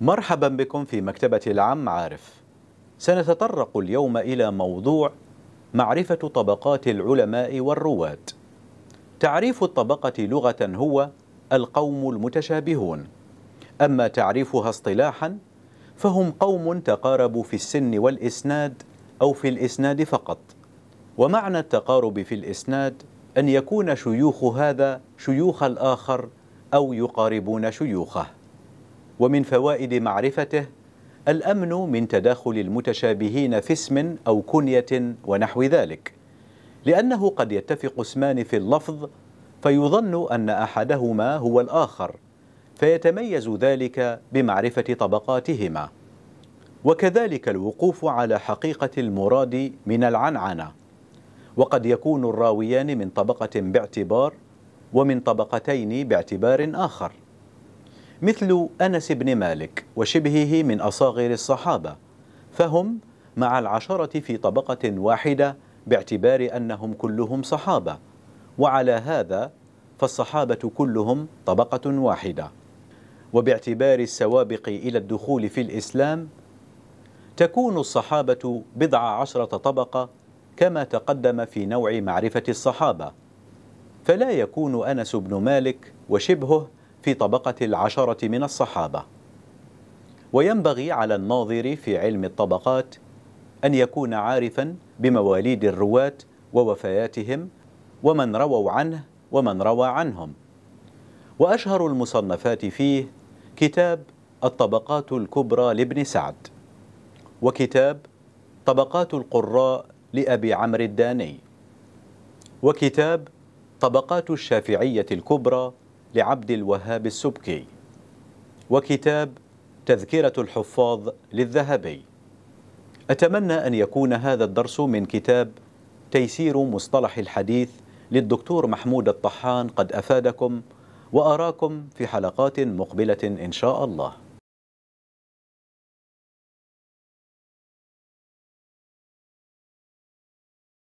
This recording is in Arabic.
مرحبا بكم في مكتبة العم عارف. سنتطرق اليوم إلى موضوع معرفة طبقات العلماء والرواد. تعريف الطبقة لغة هو القوم المتشابهون. أما تعريفها اصطلاحا فهم قوم تقاربوا في السن والإسناد أو في الإسناد فقط. ومعنى التقارب في الإسناد أن يكون شيوخ هذا شيوخ الآخر أو يقاربون شيوخه. ومن فوائد معرفته الأمن من تداخل المتشابهين في اسم أو كنية ونحو ذلك لأنه قد يتفق اسمان في اللفظ فيظن أن أحدهما هو الآخر فيتميز ذلك بمعرفة طبقاتهما وكذلك الوقوف على حقيقة المراد من العنعنة وقد يكون الراويان من طبقة باعتبار ومن طبقتين باعتبار آخر مثل أنس بن مالك وشبهه من أصاغر الصحابة فهم مع العشرة في طبقة واحدة باعتبار أنهم كلهم صحابة وعلى هذا فالصحابة كلهم طبقة واحدة وباعتبار السوابق إلى الدخول في الإسلام تكون الصحابة بضع عشرة طبقة كما تقدم في نوع معرفة الصحابة فلا يكون أنس بن مالك وشبهه في طبقة العشرة من الصحابة وينبغي على الناظر في علم الطبقات أن يكون عارفا بمواليد الرواة ووفياتهم ومن رووا عنه ومن روى عنهم وأشهر المصنفات فيه كتاب الطبقات الكبرى لابن سعد وكتاب طبقات القراء لأبي عمرو الداني وكتاب طبقات الشافعية الكبرى لعبد الوهاب السبكي وكتاب تذكرة الحفاظ للذهبي أتمنى أن يكون هذا الدرس من كتاب تيسير مصطلح الحديث للدكتور محمود الطحان قد أفادكم وأراكم في حلقات مقبلة إن شاء الله